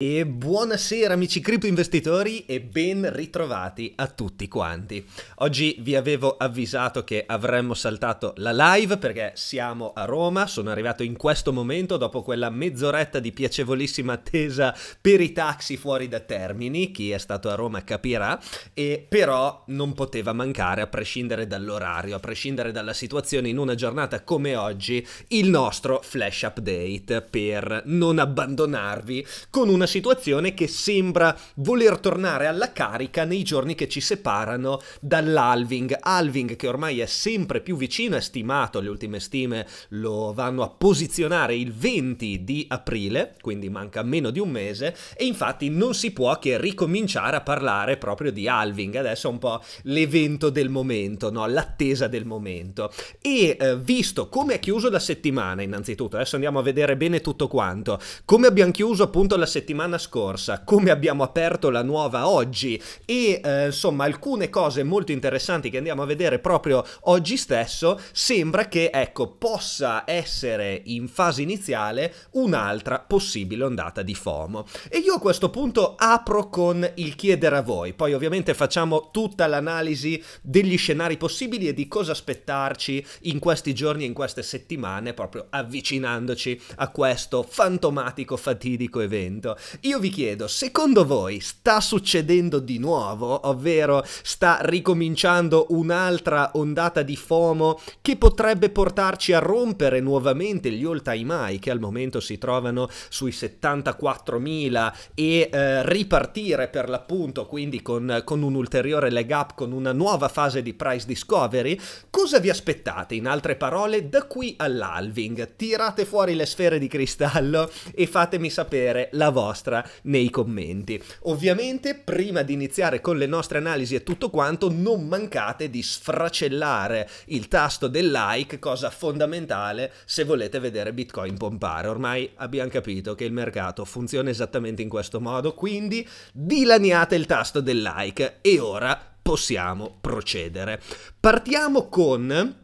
E buonasera amici cripto investitori e ben ritrovati a tutti quanti. Oggi vi avevo avvisato che avremmo saltato la live perché siamo a Roma, sono arrivato in questo momento dopo quella mezz'oretta di piacevolissima attesa per i taxi fuori da Termini, chi è stato a Roma capirà, e però non poteva mancare a prescindere dall'orario, a prescindere dalla situazione in una giornata come oggi, il nostro flash update per non abbandonarvi con una situazione che sembra voler tornare alla carica nei giorni che ci separano dall'Alving. Alving che ormai è sempre più vicino, è stimato, le ultime stime lo vanno a posizionare il 20 di aprile, quindi manca meno di un mese, e infatti non si può che ricominciare a parlare proprio di Alving. Adesso è un po' l'evento del momento, no? l'attesa del momento. E eh, visto come è chiuso la settimana, innanzitutto, adesso andiamo a vedere bene tutto quanto, come abbiamo chiuso appunto la settimana settimana scorsa, come abbiamo aperto la nuova oggi e eh, insomma alcune cose molto interessanti che andiamo a vedere proprio oggi stesso, sembra che ecco possa essere in fase iniziale un'altra possibile ondata di FOMO. E io a questo punto apro con il chiedere a voi, poi ovviamente facciamo tutta l'analisi degli scenari possibili e di cosa aspettarci in questi giorni e in queste settimane proprio avvicinandoci a questo fantomatico fatidico evento. Io vi chiedo, secondo voi sta succedendo di nuovo, ovvero sta ricominciando un'altra ondata di FOMO che potrebbe portarci a rompere nuovamente gli all time high che al momento si trovano sui 74.000 e eh, ripartire per l'appunto, quindi con, con un ulteriore leg up, con una nuova fase di price discovery? Cosa vi aspettate, in altre parole, da qui all'alving? Tirate fuori le sfere di cristallo e fatemi sapere la vostra nostra nei commenti. Ovviamente, prima di iniziare con le nostre analisi e tutto quanto, non mancate di sfracellare il tasto del like, cosa fondamentale se volete vedere Bitcoin pompare. Ormai abbiamo capito che il mercato funziona esattamente in questo modo, quindi dilaniate il tasto del like e ora possiamo procedere. Partiamo con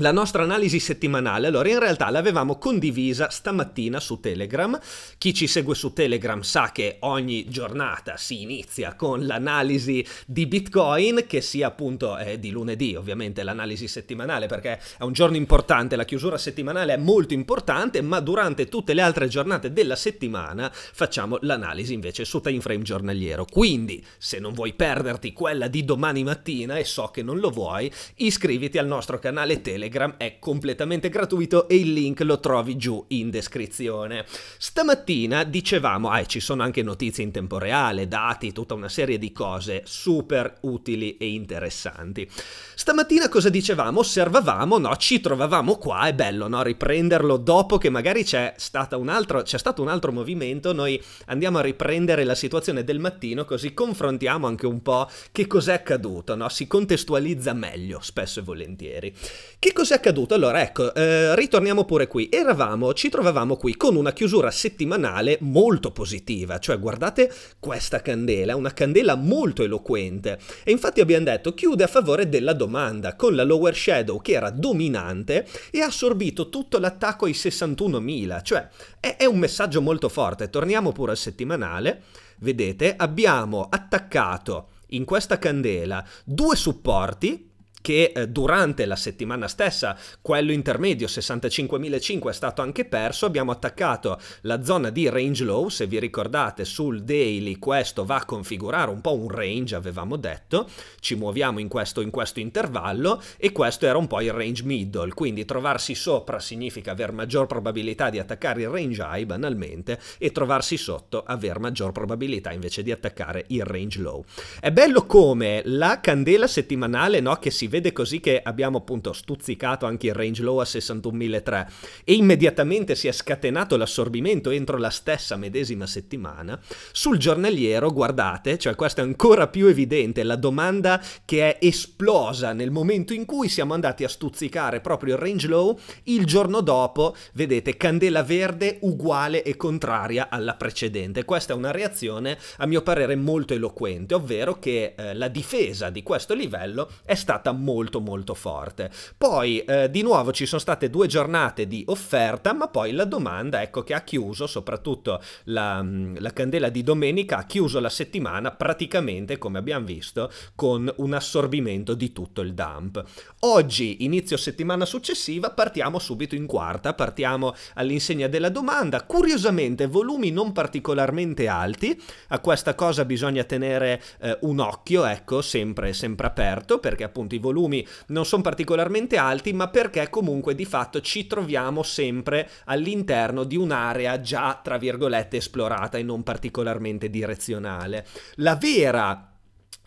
la nostra analisi settimanale, allora in realtà l'avevamo condivisa stamattina su Telegram. Chi ci segue su Telegram sa che ogni giornata si inizia con l'analisi di Bitcoin, che sia appunto eh, di lunedì ovviamente l'analisi settimanale, perché è un giorno importante, la chiusura settimanale è molto importante, ma durante tutte le altre giornate della settimana facciamo l'analisi invece su time frame giornaliero. Quindi se non vuoi perderti quella di domani mattina e so che non lo vuoi, iscriviti al nostro canale Telegram Telegram è completamente gratuito e il link lo trovi giù in descrizione. Stamattina dicevamo, ah, ci sono anche notizie in tempo reale, dati, tutta una serie di cose super utili e interessanti. Stamattina cosa dicevamo? Osservavamo, no, ci trovavamo qua, è bello, no, riprenderlo dopo che magari c'è, un altro, c'è stato un altro movimento, noi andiamo a riprendere la situazione del mattino così confrontiamo anche un po' che cos'è accaduto, no? si contestualizza meglio spesso e volentieri. Che cos'è accaduto? Allora, ecco, eh, ritorniamo pure qui. Eravamo, ci trovavamo qui con una chiusura settimanale molto positiva, cioè guardate questa candela, una candela molto eloquente. E infatti abbiamo detto chiude a favore della domanda, con la Lower Shadow che era dominante e ha assorbito tutto l'attacco ai 61.000, cioè è, è un messaggio molto forte. Torniamo pure al settimanale, vedete, abbiamo attaccato in questa candela due supporti che eh, durante la settimana stessa, quello intermedio 65.005 è stato anche perso, abbiamo attaccato la zona di range low, se vi ricordate sul daily questo va a configurare un po' un range, avevamo detto, ci muoviamo in questo, in questo intervallo e questo era un po' il range middle, quindi trovarsi sopra significa aver maggior probabilità di attaccare il range high banalmente e trovarsi sotto aver maggior probabilità invece di attaccare il range low. È bello come la candela settimanale no, che si vede così che abbiamo appunto stuzzicato anche il range low a 61.003 e immediatamente si è scatenato l'assorbimento entro la stessa medesima settimana, sul giornaliero guardate, cioè questo è ancora più evidente, la domanda che è esplosa nel momento in cui siamo andati a stuzzicare proprio il range low, il giorno dopo vedete candela verde uguale e contraria alla precedente. Questa è una reazione a mio parere molto eloquente, ovvero che eh, la difesa di questo livello è stata molto molto forte. Poi eh, di nuovo ci sono state due giornate di offerta, ma poi la domanda ecco che ha chiuso, soprattutto la, mm, la candela di domenica ha chiuso la settimana praticamente come abbiamo visto con un assorbimento di tutto il dump. Oggi inizio settimana successiva partiamo subito in quarta, partiamo all'insegna della domanda, curiosamente volumi non particolarmente alti, a questa cosa bisogna tenere eh, un occhio ecco sempre sempre aperto perché appunto i volumi volumi non sono particolarmente alti, ma perché comunque di fatto ci troviamo sempre all'interno di un'area già, tra virgolette, esplorata e non particolarmente direzionale. La vera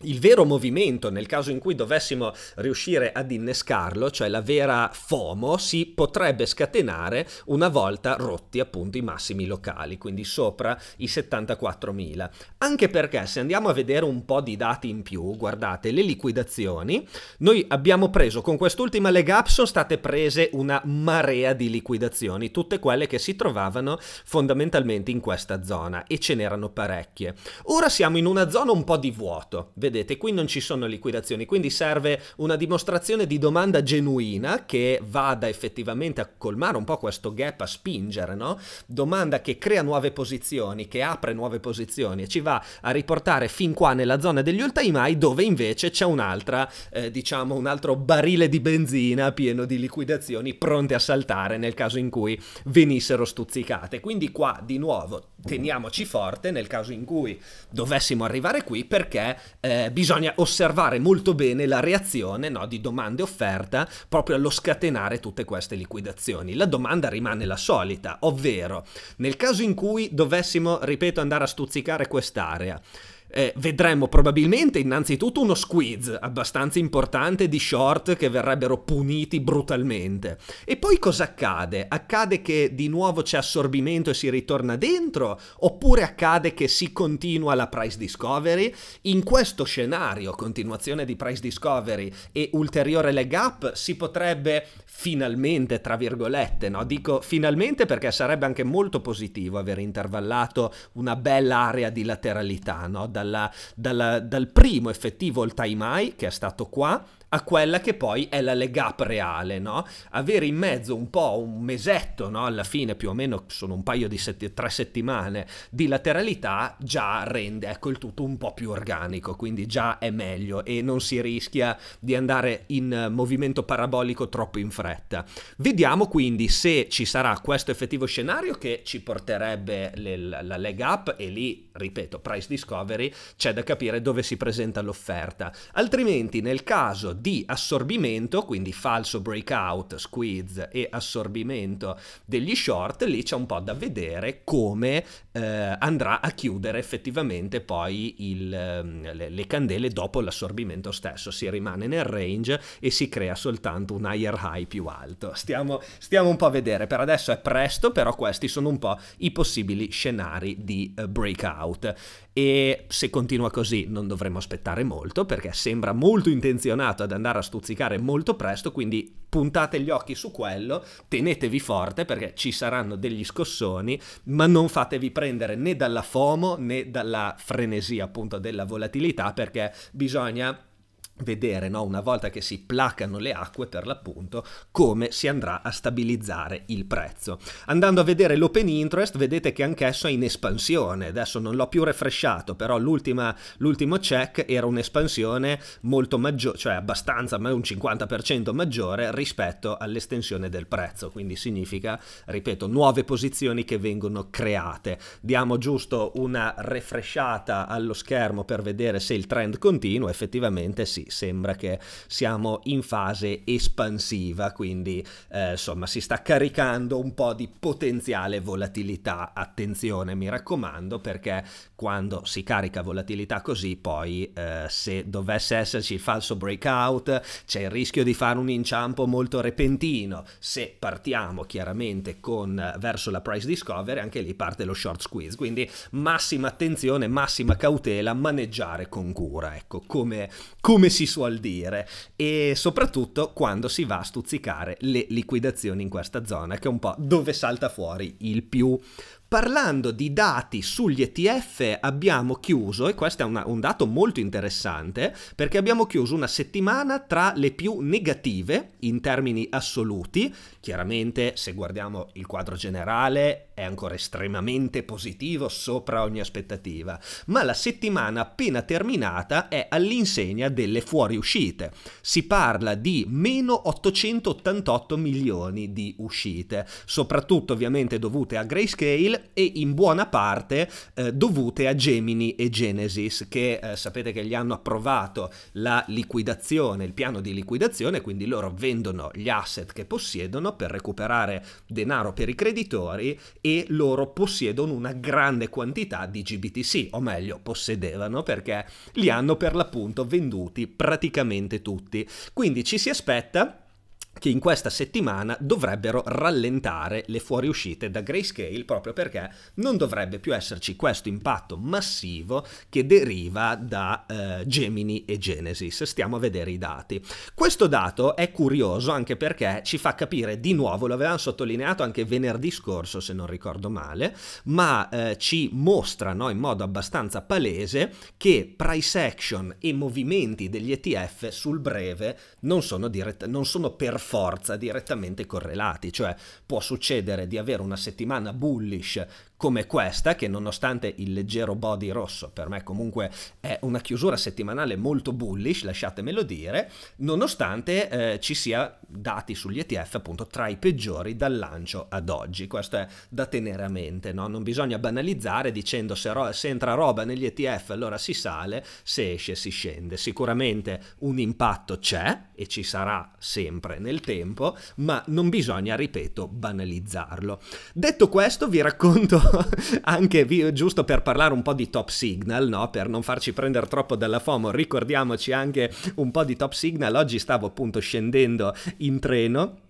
il vero movimento, nel caso in cui dovessimo riuscire ad innescarlo, cioè la vera FOMO, si potrebbe scatenare una volta rotti appunto i massimi locali, quindi sopra i 74.000. Anche perché se andiamo a vedere un po' di dati in più, guardate, le liquidazioni, noi abbiamo preso, con quest'ultima leg up sono state prese una marea di liquidazioni, tutte quelle che si trovavano fondamentalmente in questa zona e ce n'erano parecchie. Ora siamo in una zona un po' di vuoto, vedete? vedete qui non ci sono liquidazioni, quindi serve una dimostrazione di domanda genuina che vada effettivamente a colmare un po' questo gap, a spingere, no? Domanda che crea nuove posizioni, che apre nuove posizioni e ci va a riportare fin qua nella zona degli all-time high dove invece c'è un'altra, eh, diciamo, un altro barile di benzina pieno di liquidazioni pronte a saltare nel caso in cui venissero stuzzicate. Quindi qua di nuovo teniamoci forte nel caso in cui dovessimo arrivare qui perché eh, bisogna osservare molto bene la reazione no, di domanda e offerta proprio allo scatenare tutte queste liquidazioni. La domanda rimane la solita, ovvero nel caso in cui dovessimo, ripeto, andare a stuzzicare quest'area, eh, vedremmo probabilmente innanzitutto uno squeeze abbastanza importante di short che verrebbero puniti brutalmente. E poi cosa accade? Accade che di nuovo c'è assorbimento e si ritorna dentro? Oppure accade che si continua la price discovery? In questo scenario, continuazione di price discovery e ulteriore leg up, si potrebbe finalmente, tra virgolette, no? Dico finalmente perché sarebbe anche molto positivo aver intervallato una bella area di lateralità, no? Da dalla, dalla, dal primo effettivo all-time high che è stato qua a quella che poi è la leg up reale, no? Avere in mezzo un po' un mesetto, no? Alla fine più o meno sono un paio di sett- tre settimane di lateralità già rende ecco il tutto un po' più organico, quindi già è meglio e non si rischia di andare in movimento parabolico troppo in fretta. Vediamo quindi se ci sarà questo effettivo scenario che ci porterebbe le, la leg up e lì, ripeto, price discovery, c'è da capire dove si presenta l'offerta. Altrimenti nel caso di assorbimento, quindi falso breakout, squeeze e assorbimento degli short, lì c'è un po' da vedere come eh, andrà a chiudere effettivamente poi il, ehm, le, le, candele dopo l'assorbimento stesso, si rimane nel range e si crea soltanto un higher high più alto. Stiamo, stiamo un po' a vedere, per adesso è presto, però questi sono un po' i possibili scenari di eh, breakout e se continua così non dovremmo aspettare molto perché sembra molto intenzionato ad andare a stuzzicare molto presto, quindi puntate gli occhi su quello, tenetevi forte perché ci saranno degli scossoni, ma non fatevi prendere né dalla FOMO né dalla frenesia appunto della volatilità perché bisogna vedere no? una volta che si placano le acque per l'appunto come si andrà a stabilizzare il prezzo andando a vedere l'open interest vedete che anch'esso è in espansione adesso non l'ho più refresciato però l'ultimo check era un'espansione molto maggiore cioè abbastanza ma un 50% maggiore rispetto all'estensione del prezzo quindi significa ripeto nuove posizioni che vengono create diamo giusto una refresciata allo schermo per vedere se il trend continua effettivamente sì sì, sembra che siamo in fase espansiva, quindi eh, insomma si sta caricando un po' di potenziale volatilità. Attenzione, mi raccomando, perché quando si carica volatilità così, poi eh, se dovesse esserci il falso breakout, c'è il rischio di fare un inciampo molto repentino. Se partiamo chiaramente con, eh, verso la price discovery, anche lì parte lo short squeeze. Quindi massima attenzione, massima cautela, maneggiare con cura. Ecco, come, come si suol dire, e soprattutto quando si va a stuzzicare le liquidazioni in questa zona, che è un po' dove salta fuori il più. Parlando di dati sugli ETF abbiamo chiuso, e questo è una, un dato molto interessante, perché abbiamo chiuso una settimana tra le più negative in termini assoluti. Chiaramente se guardiamo il quadro generale è ancora estremamente positivo sopra ogni aspettativa, ma la settimana appena terminata è all'insegna delle fuoriuscite. Si parla di meno 888 milioni di uscite, soprattutto ovviamente dovute a Grayscale e in buona parte eh, dovute a Gemini e Genesis, che eh, sapete che gli hanno approvato la liquidazione, il piano di liquidazione, quindi loro vendono gli asset che possiedono per recuperare denaro per i creditori e loro possiedono una grande quantità di GBTC, o meglio possedevano perché li hanno per l'appunto venduti praticamente tutti. Quindi ci si aspetta che in questa settimana dovrebbero rallentare le fuoriuscite da grayscale proprio perché non dovrebbe più esserci questo impatto massivo che deriva da eh, Gemini e Genesis. Stiamo a vedere i dati. Questo dato è curioso anche perché ci fa capire di nuovo, lo avevamo sottolineato anche venerdì scorso se non ricordo male, ma eh, ci mostra no, in modo abbastanza palese che price action e movimenti degli ETF sul breve non sono, dirett- non sono perfetti forza direttamente correlati, cioè può succedere di avere una settimana bullish come questa, che nonostante il leggero body rosso, per me comunque è una chiusura settimanale molto bullish, lasciatemelo dire, nonostante eh, ci sia dati sugli ETF appunto tra i peggiori dal lancio ad oggi. Questo è da tenere a mente, no? non bisogna banalizzare dicendo se, ro- se entra roba negli ETF allora si sale, se esce si scende. Sicuramente un impatto c'è e ci sarà sempre nel tempo, ma non bisogna, ripeto, banalizzarlo. Detto questo, vi racconto anche vi, giusto per parlare un po' di Top Signal, no? per non farci prendere troppo dalla FOMO, ricordiamoci anche un po' di Top Signal, oggi stavo appunto scendendo in treno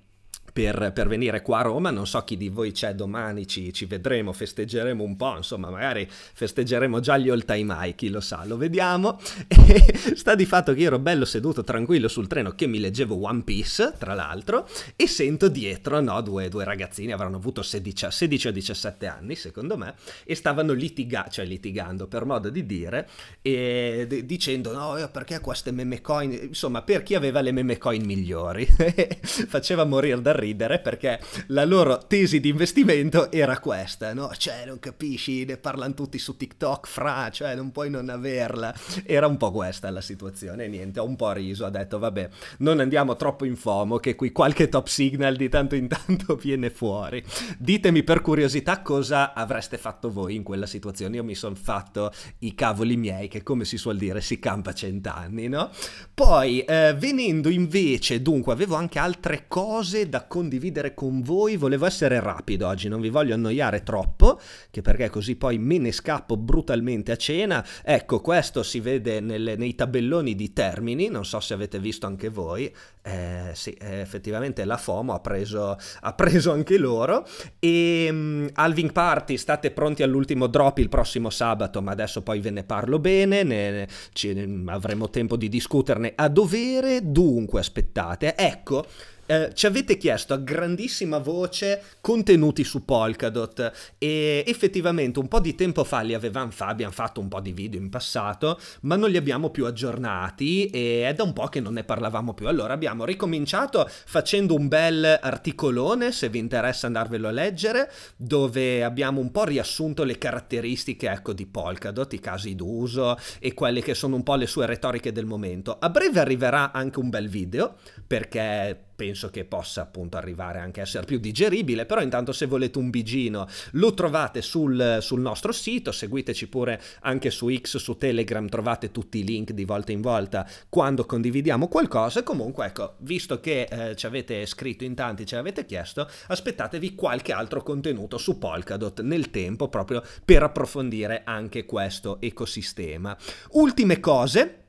per, per, venire qua a Roma. Non so chi di voi c'è domani, ci, ci vedremo, festeggeremo un po', insomma, magari festeggeremo già gli old time high, chi lo sa, lo vediamo. E sta di fatto che io ero bello seduto tranquillo sul treno che mi leggevo One Piece, tra l'altro, e sento dietro, no, due, due ragazzini avranno avuto 16, 16 o 17 anni, secondo me, e stavano litigando, cioè litigando per modo di dire, e d- dicendo no, eh, perché queste meme coin, insomma, per chi aveva le meme coin migliori. Faceva morire dal ridere perché la loro tesi di investimento era questa, no? Cioè, non capisci, ne parlano tutti su TikTok, fra, cioè, non puoi non averla. Era un po' questa la situazione, niente, ho un po' riso, ha detto, vabbè, non andiamo troppo in fomo, che qui qualche top signal di tanto in tanto viene fuori. Ditemi per curiosità cosa avreste fatto voi in quella situazione, io mi sono fatto i cavoli miei, che come si suol dire, si campa cent'anni, no? Poi, eh, venendo invece, dunque, avevo anche altre cose da condividere con voi. Volevo essere rapido oggi, non vi voglio annoiare troppo, che perché così poi me ne scappo brutalmente a cena. Ecco, questo si vede nelle, nei tabelloni di termini, non so se avete visto anche voi. Eh, sì, eh, effettivamente la FOMO ha preso, ha preso anche loro. E um, Alving Party, state pronti all'ultimo drop il prossimo sabato, ma adesso poi ve ne parlo bene, ne, ci, mm, avremo tempo di discuterne a dovere. Dunque, aspettate, ecco eh, ci avete chiesto a grandissima voce contenuti su Polkadot e effettivamente un po' di tempo fa li avevamo fa, abbiamo fatto un po' di video in passato, ma non li abbiamo più aggiornati e è da un po' che non ne parlavamo più. Allora abbiamo ricominciato facendo un bel articolone, se vi interessa andarvelo a leggere, dove abbiamo un po' riassunto le caratteristiche ecco, di Polkadot, i casi d'uso e quelle che sono un po' le sue retoriche del momento. A breve arriverà anche un bel video perché penso che possa appunto arrivare anche a essere più digeribile, però intanto se volete un bigino lo trovate sul, sul nostro sito, seguiteci pure anche su X, su Telegram, trovate tutti i link di volta in volta quando condividiamo qualcosa, comunque ecco, visto che eh, ci avete scritto in tanti, ce l'avete chiesto, aspettatevi qualche altro contenuto su Polkadot nel tempo proprio per approfondire anche questo ecosistema. Ultime cose,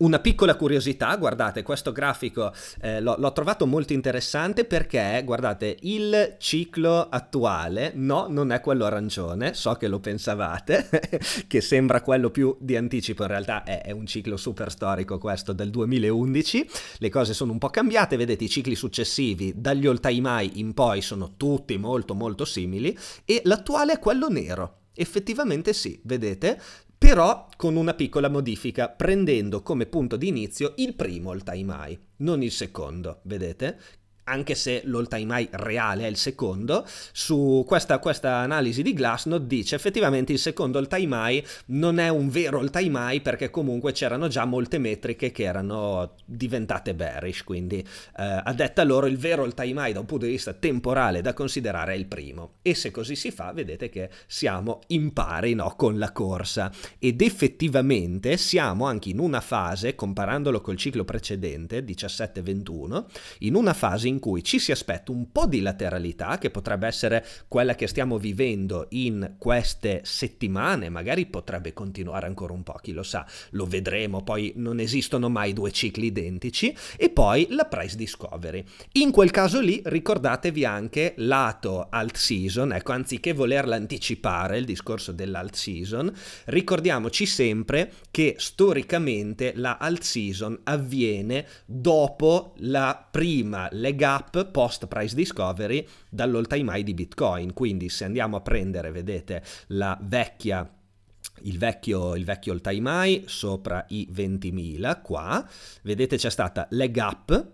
una piccola curiosità, guardate, questo grafico eh, l'ho, l'ho, trovato molto interessante perché, guardate, il ciclo attuale, no, non è quello arancione, so che lo pensavate, che sembra quello più di anticipo, in realtà è, è un ciclo super storico questo del 2011, le cose sono un po' cambiate, vedete i cicli successivi dagli all time high in poi sono tutti molto molto simili e l'attuale è quello nero Effettivamente sì, vedete, però con una piccola modifica, prendendo come punto di inizio il primo all time high, non il secondo, vedete? anche se l'all time high reale è il secondo, su questa, questa analisi di Glassnode dice effettivamente il secondo all time high non è un vero all time high perché comunque c'erano già molte metriche che erano diventate bearish, quindi eh, a detta loro il vero all time high da un punto di vista temporale da considerare è il primo e se così si fa vedete che siamo in pari no, con la corsa ed effettivamente siamo anche in una fase, comparandolo col ciclo precedente 17-21, in una fase in in cui ci si aspetta un po' di lateralità, che potrebbe essere quella che stiamo vivendo in queste settimane, magari potrebbe continuare ancora un po', chi lo sa, lo vedremo, poi non esistono mai due cicli identici, e poi la price discovery. In quel caso lì ricordatevi anche lato alt season, ecco, anziché volerla anticipare il discorso dell'alt season, ricordiamoci sempre che storicamente la alt season avviene dopo la prima legata gap post price discovery dall'all time high di Bitcoin. Quindi se andiamo a prendere, vedete, la vecchia il vecchio, il vecchio all time high sopra i 20.000 qua, vedete c'è stata leg up,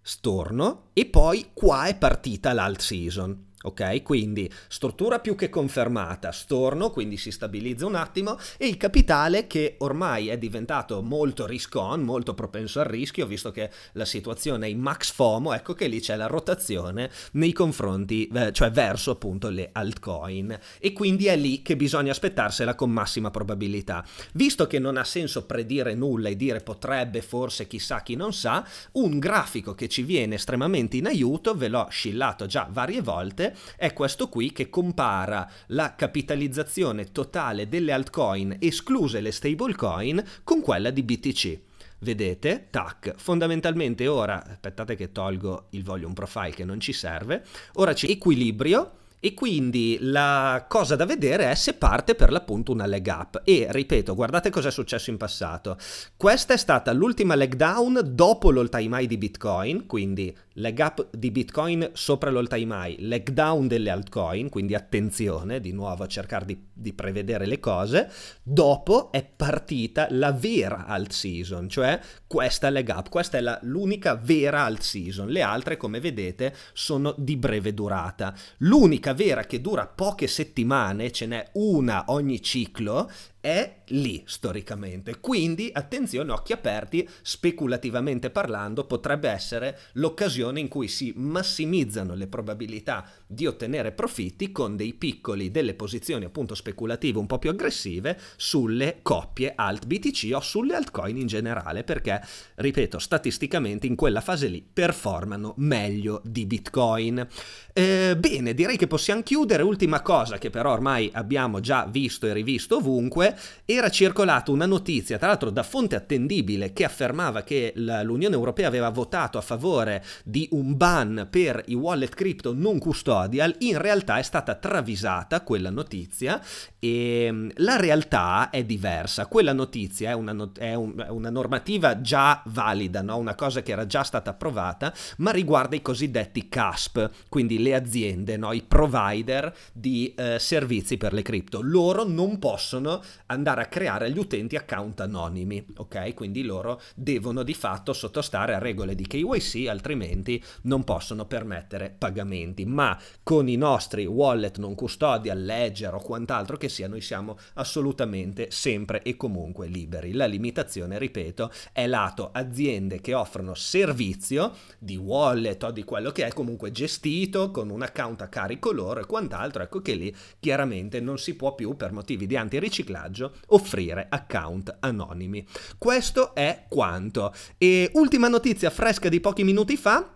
storno e poi qua è partita l'alt season. Ok, quindi struttura più che confermata, storno, quindi si stabilizza un attimo e il capitale che ormai è diventato molto risk on, molto propenso al rischio, visto che la situazione è in max FOMO, ecco che lì c'è la rotazione nei confronti, eh, cioè verso appunto le altcoin e quindi è lì che bisogna aspettarsela con massima probabilità. Visto che non ha senso predire nulla e dire potrebbe, forse, chissà chi non sa, un grafico che ci viene estremamente in aiuto, ve l'ho scillato già varie volte, è questo qui che compara la capitalizzazione totale delle altcoin escluse le stablecoin con quella di BTC. Vedete, tac, fondamentalmente ora, aspettate che tolgo il volume profile che non ci serve, ora c'è equilibrio, e quindi la cosa da vedere è se parte per l'appunto una leg up e ripeto guardate cosa è successo in passato questa è stata l'ultima leg down dopo l'all time high di bitcoin quindi leg up di Bitcoin sopra l'all time high, leg down delle altcoin, quindi attenzione di nuovo a cercare di, di, prevedere le cose, dopo è partita la vera alt season, cioè questa leg up, questa è la, l'unica vera alt season, le altre come vedete sono di breve durata, l'unica vera che dura poche settimane, ce n'è una ogni ciclo è lì storicamente. Quindi, attenzione, occhi aperti, speculativamente parlando, potrebbe essere l'occasione in cui si massimizzano le probabilità di ottenere profitti con dei piccoli, delle posizioni appunto speculative un po' più aggressive sulle coppie alt BTC o sulle altcoin in generale, perché, ripeto, statisticamente in quella fase lì performano meglio di Bitcoin. Eh, bene, direi che possiamo chiudere. Ultima cosa che però ormai abbiamo già visto e rivisto ovunque, era circolata una notizia, tra l'altro da fonte attendibile, che affermava che l'Unione Europea aveva votato a favore di un ban per i wallet crypto non custodial. In realtà è stata travisata quella notizia e mm, la realtà è diversa. Quella notizia è una, not- è un- è una normativa già valida, no? una cosa che era già stata approvata, ma riguarda i cosiddetti CASP, quindi le aziende, no? i provider di eh, servizi per le cripto. Loro non possono andare a creare agli utenti account anonimi, ok? Quindi loro devono di fatto sottostare a regole di KYC, altrimenti non possono permettere pagamenti, ma con i nostri wallet non custodia, ledger o quant'altro che sia, noi siamo assolutamente sempre e comunque liberi. La limitazione, ripeto, è lato aziende che offrono servizio di wallet o di quello che è comunque gestito con un account a carico loro e quant'altro, ecco che lì chiaramente non si può più per motivi di antiriciclaggio messaggio, offrire account anonimi. Questo è quanto. E ultima notizia fresca di pochi minuti fa.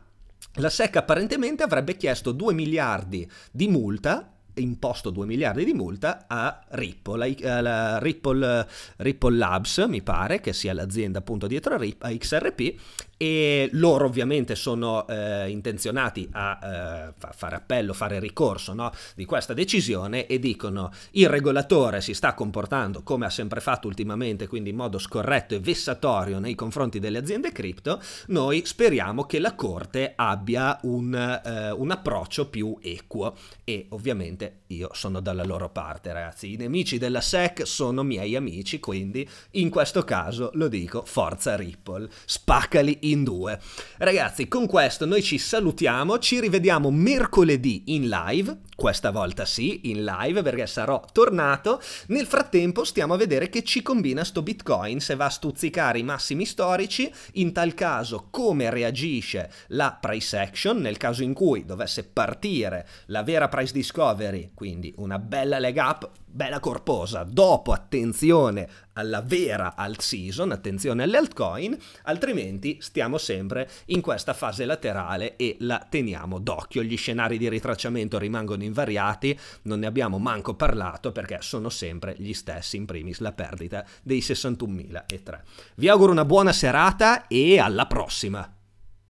La SEC apparentemente avrebbe chiesto 2 miliardi di multa imposto 2 miliardi di multa a Ripple, alla Ripple, Ripple Labs, mi pare, che sia l'azienda appunto dietro a, Rip, XRP, e loro ovviamente sono eh, intenzionati a eh, fa- fare appello, fare ricorso no, di questa decisione e dicono il regolatore si sta comportando come ha sempre fatto ultimamente, quindi in modo scorretto e vessatorio nei confronti delle aziende cripto, noi speriamo che la Corte abbia un, eh, un approccio più equo e ovviamente io sono dalla loro parte ragazzi, i nemici della SEC sono miei amici, quindi in questo caso lo dico, forza Ripple, spaccali in due. Ragazzi, con questo noi ci salutiamo, ci rivediamo mercoledì in live, questa volta sì, in live perché sarò tornato. Nel frattempo stiamo a vedere che ci combina sto Bitcoin, se va a stuzzicare i massimi storici, in tal caso come reagisce la price action, nel caso in cui dovesse partire la vera price discovery, quindi una bella leg up bella corposa. Dopo attenzione alla vera alt season, attenzione alle altcoin, altrimenti stiamo sempre in questa fase laterale e la teniamo d'occhio. Gli scenari di ritracciamento rimangono invariati, non ne abbiamo manco parlato perché sono sempre gli stessi, in primis la perdita dei 61.003. Vi auguro una buona serata e alla prossima!